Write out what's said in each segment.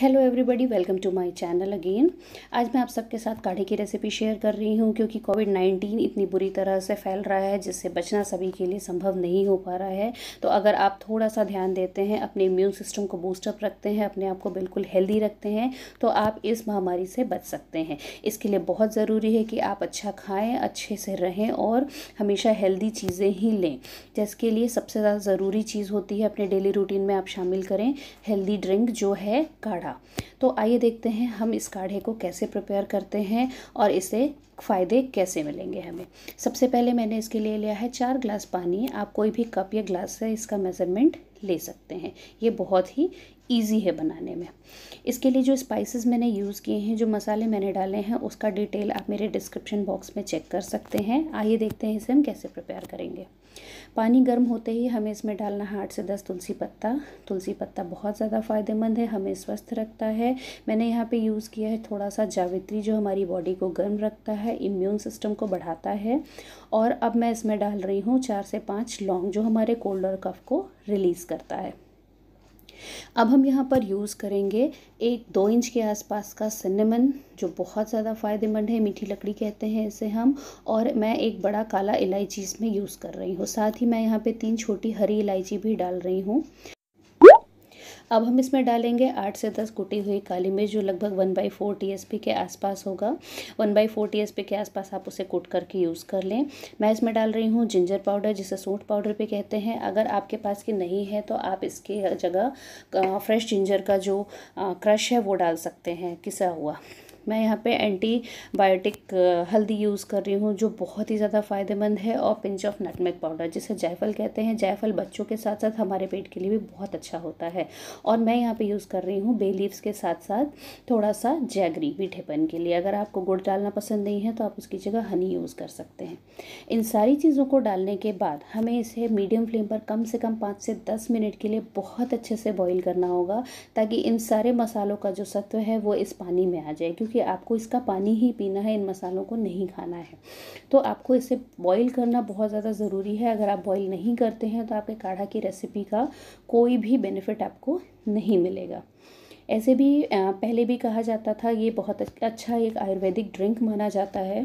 hello everybody welcome to my channel again आज मैं आप सबके साथ काढ़े की रेसिपी शेयर कर रही हूँ क्योंकि कोविड नाइन्टीन इतनी बुरी तरह से फैल रहा है जिससे बचना सभी के लिए संभव नहीं हो पा रहा है तो अगर आप थोड़ा सा ध्यान देते हैं अपने इम्यून सिस्टम को बूस्टअप रखते हैं अपने आप को बिल्कुल हेल्दी रखते हैं तो आप इस महामारी से बच सकते हैं इसके लिए बहुत ज़रूरी है कि आप अच्छा खाएँ अच्छे से रहें और हमेशा हेल्दी चीज़ें ही लें जिसके लिए सबसे ज़्यादा ज़रूरी चीज़ होती है अपने डेली रूटीन में आप शामिल करें हेल्दी ड्रिंक जो है काढ़ा था तो आइए देखते हैं हम इस काढ़े को कैसे प्रिपेयर करते हैं और इसे फ़ायदे कैसे मिलेंगे हमें सबसे पहले मैंने इसके लिए लिया है चार ग्लास पानी आप कोई भी कप या ग्लास से इसका मेज़रमेंट ले सकते हैं ये बहुत ही ईजी है बनाने में इसके लिए जो स्पाइसेस मैंने यूज़ किए हैं जो मसाले मैंने डाले हैं उसका डिटेल आप मेरे डिस्क्रिप्शन बॉक्स में चेक कर सकते हैं आइए देखते हैं इसे हम कैसे प्रिपेयर करेंगे पानी गर्म होते ही हमें इसमें डालना है आठ से दस तुलसी पत्ता तुलसी पत्ता बहुत ज़्यादा फ़ायदेमंद है हमें स्वस्थ रखता है मैंने यहाँ पे यूज़ किया है थोड़ा सा जावित्री जो हमारी बॉडी को गर्म रखता है इम्यून सिस्टम को बढ़ाता है और अब मैं इसमें डाल रही हूँ चार से पाँच लौंग जो हमारे कोल्ड और कफ को रिलीज़ करता है अब हम यहाँ पर यूज़ करेंगे एक दो इंच के आसपास का सिनेमन जो बहुत ज़्यादा फ़ायदेमंद है मीठी लकड़ी कहते हैं इसे हम और मैं एक बड़ा काला इलायची इसमें यूज़ कर रही हूँ साथ ही मैं यहाँ पे तीन छोटी हरी इलायची भी डाल रही हूँ अब हम इसमें डालेंगे आठ से दस कुटी हुई काली मिर्च जो लगभग वन बाई फोर टी के आसपास होगा वन बाई फोर टी के आसपास आप उसे कुट करके यूज़ कर लें मैं इसमें डाल रही हूँ जिंजर पाउडर जिसे सूट पाउडर भी कहते हैं अगर आपके पास की नहीं है तो आप इसकी जगह फ्रेश जिंजर का जो क्रश है वो डाल सकते हैं किसा हुआ मैं यहाँ पे एंटीबायोटिक हल्दी यूज़ कर रही हूँ जो बहुत ही ज़्यादा फ़ायदेमंद है और पिंच ऑफ नटमेक पाउडर जिसे जायफल कहते हैं जायफल बच्चों के साथ साथ हमारे पेट के लिए भी बहुत अच्छा होता है और मैं यहाँ पे यूज़ कर रही हूँ बे के साथ साथ थोड़ा सा जैगरी मीठेपन के लिए अगर आपको गुड़ डालना पसंद नहीं है तो आप उसकी जगह हनी यूज़ कर सकते हैं इन सारी चीज़ों को डालने के बाद हमें इसे मीडियम फ्लेम पर कम से कम पाँच से दस मिनट के लिए बहुत अच्छे से बॉईल करना होगा ताकि इन सारे मसालों का जो सत्व है वो इस पानी में आ जाए क्योंकि कि आपको इसका पानी ही पीना है इन मसालों को नहीं खाना है तो आपको इसे बॉईल करना बहुत ज़्यादा ज़रूरी है अगर आप बॉईल नहीं करते हैं तो आपके काढ़ा की रेसिपी का कोई भी बेनिफिट आपको नहीं मिलेगा ऐसे भी पहले भी कहा जाता था ये बहुत अच्छा एक आयुर्वेदिक ड्रिंक माना जाता है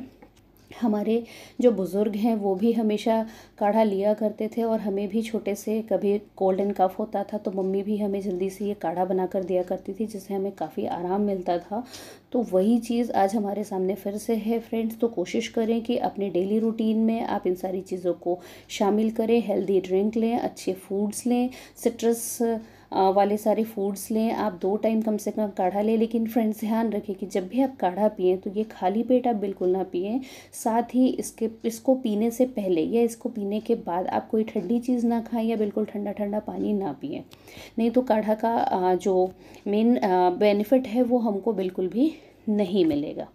हमारे जो बुज़ुर्ग हैं वो भी हमेशा काढ़ा लिया करते थे और हमें भी छोटे से कभी कोल्ड एंड कफ़ होता था तो मम्मी भी हमें जल्दी से ये काढ़ा बना कर दिया करती थी जिससे हमें काफ़ी आराम मिलता था तो वही चीज़ आज हमारे सामने फिर से है फ्रेंड्स तो कोशिश करें कि अपने डेली रूटीन में आप इन सारी चीज़ों को शामिल करें हेल्दी ड्रिंक लें अच्छे फूड्स लें सिट्रस वाले सारे फूड्स लें आप दो टाइम कम से कम काढ़ा लें लेकिन फ्रेंड्स ध्यान रखें कि जब भी आप काढ़ा पिए तो ये खाली पेट आप बिल्कुल ना पिए साथ ही इसके इसको पीने से पहले या इसको पीने के बाद आप कोई ठंडी चीज़ ना खाएँ या बिल्कुल ठंडा ठंडा पानी ना पिए नहीं तो काढ़ा का जो मेन बेनिफिट है वो हमको बिल्कुल भी नहीं मिलेगा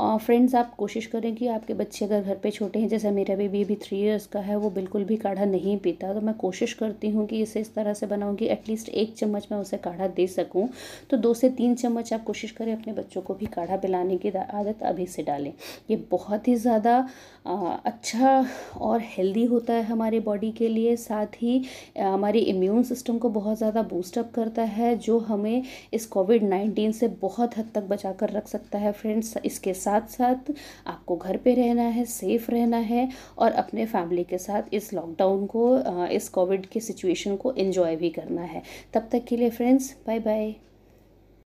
और फ्रेंड्स आप कोशिश करें कि आपके बच्चे अगर घर पे छोटे हैं जैसे मेरा बेबी अभी थ्री इयर्स का है वो बिल्कुल भी काढ़ा नहीं पीता तो मैं कोशिश करती हूँ कि इसे इस तरह से बनाऊँ कि एटलीस्ट एक चम्मच मैं उसे काढ़ा दे सकूँ तो दो से तीन चम्मच आप कोशिश करें अपने बच्चों को भी काढ़ा पिलाने की आदत अभी से डालें ये बहुत ही ज़्यादा अच्छा और हेल्दी होता है हमारे बॉडी के लिए साथ ही हमारी इम्यून सिस्टम को बहुत ज़्यादा बूस्टअप करता है जो हमें इस कोविड नाइन्टीन से बहुत हद तक बचा कर रख सकता है फ्रेंड्स इसके साथ साथ साथ आपको घर पे रहना है सेफ रहना है और अपने फैमिली के साथ इस लॉकडाउन को इस कोविड के सिचुएशन को इन्जॉय भी करना है तब तक के लिए फ्रेंड्स बाय बाय